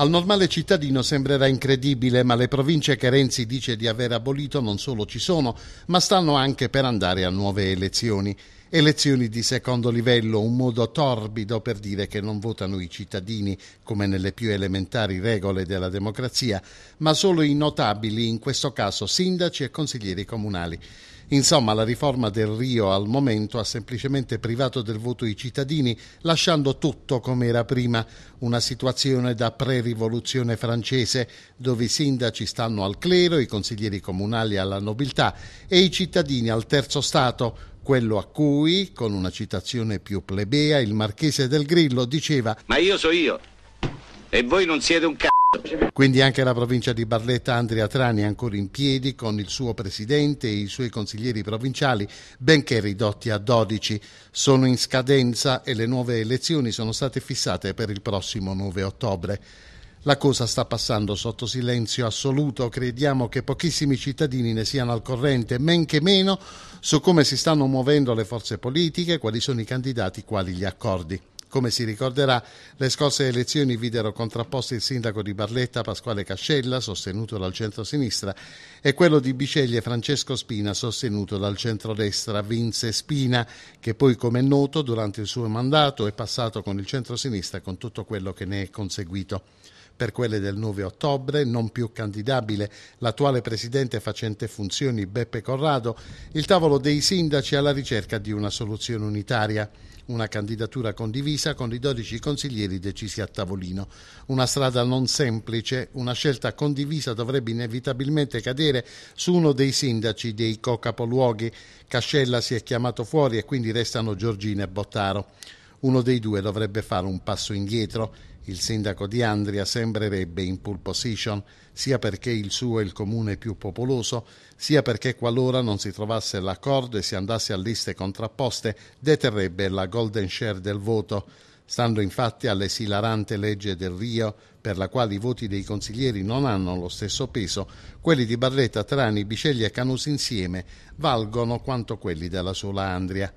Al normale cittadino sembrerà incredibile, ma le province che Renzi dice di aver abolito non solo ci sono, ma stanno anche per andare a nuove elezioni. Elezioni di secondo livello, un modo torbido per dire che non votano i cittadini, come nelle più elementari regole della democrazia, ma solo i notabili, in questo caso sindaci e consiglieri comunali. Insomma, la riforma del Rio al momento ha semplicemente privato del voto i cittadini, lasciando tutto come era prima, una situazione da pre-rivoluzione francese, dove i sindaci stanno al clero, i consiglieri comunali alla nobiltà e i cittadini al terzo stato, quello a cui, con una citazione più plebea, il marchese del Grillo diceva Ma io so io e voi non siete un cazzo. Quindi anche la provincia di Barletta Andrea Trani è ancora in piedi con il suo presidente e i suoi consiglieri provinciali, benché ridotti a 12. Sono in scadenza e le nuove elezioni sono state fissate per il prossimo 9 ottobre. La cosa sta passando sotto silenzio assoluto, crediamo che pochissimi cittadini ne siano al corrente, men che meno su come si stanno muovendo le forze politiche, quali sono i candidati, quali gli accordi. Come si ricorderà, le scorse elezioni videro contrapposti il sindaco di Barletta Pasquale Cascella, sostenuto dal centro-sinistra, e quello di Biceglie Francesco Spina, sostenuto dal centro-destra. Vinse Spina, che poi, come è noto, durante il suo mandato è passato con il centro-sinistra con tutto quello che ne è conseguito. Per quelle del 9 ottobre, non più candidabile l'attuale presidente facente funzioni Beppe Corrado, il tavolo dei sindaci alla ricerca di una soluzione unitaria una candidatura condivisa con i 12 consiglieri decisi a tavolino. Una strada non semplice, una scelta condivisa dovrebbe inevitabilmente cadere su uno dei sindaci dei co-capoluoghi. Cascella si è chiamato fuori e quindi restano Giorgina e Bottaro. Uno dei due dovrebbe fare un passo indietro il sindaco di Andria sembrerebbe in pull position, sia perché il suo è il comune più popoloso, sia perché qualora non si trovasse l'accordo e si andasse a liste contrapposte, deterrebbe la golden share del voto. Stando infatti all'esilarante legge del Rio, per la quale i voti dei consiglieri non hanno lo stesso peso, quelli di Barletta, Trani, Biceglia e Canusi insieme valgono quanto quelli della sola Andria.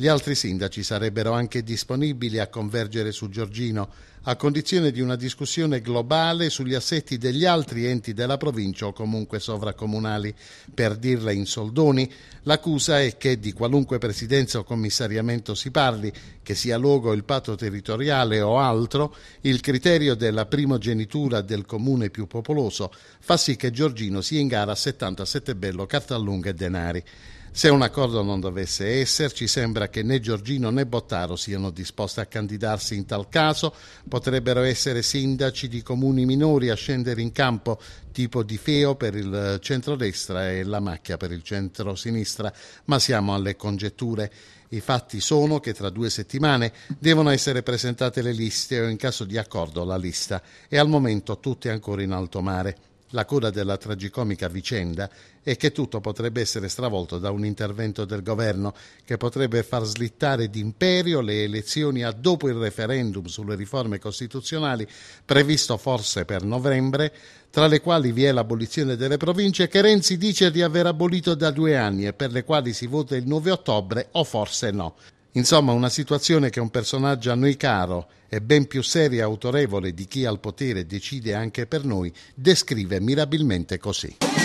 Gli altri sindaci sarebbero anche disponibili a convergere su Giorgino, a condizione di una discussione globale sugli assetti degli altri enti della provincia o comunque sovracomunali. Per dirla in soldoni, l'accusa è che di qualunque presidenza o commissariamento si parli, che sia luogo il patto territoriale o altro, il criterio della primogenitura del comune più popoloso fa sì che Giorgino sia in gara a 77 bello, cartallunghe e denari. Se un accordo non dovesse esserci, sembra che né Giorgino né Bottaro siano disposti a candidarsi in tal caso. Potrebbero essere sindaci di comuni minori a scendere in campo, tipo di Feo per il centrodestra e la Macchia per il centrosinistra, ma siamo alle congetture. I fatti sono che tra due settimane devono essere presentate le liste o in caso di accordo la lista e al momento tutte ancora in alto mare. La cura della tragicomica vicenda è che tutto potrebbe essere stravolto da un intervento del governo che potrebbe far slittare d'imperio le elezioni a dopo il referendum sulle riforme costituzionali previsto forse per novembre, tra le quali vi è l'abolizione delle province che Renzi dice di aver abolito da due anni e per le quali si vota il 9 ottobre o forse no. Insomma, una situazione che un personaggio a noi caro e ben più seria e autorevole di chi al potere decide anche per noi, descrive mirabilmente così.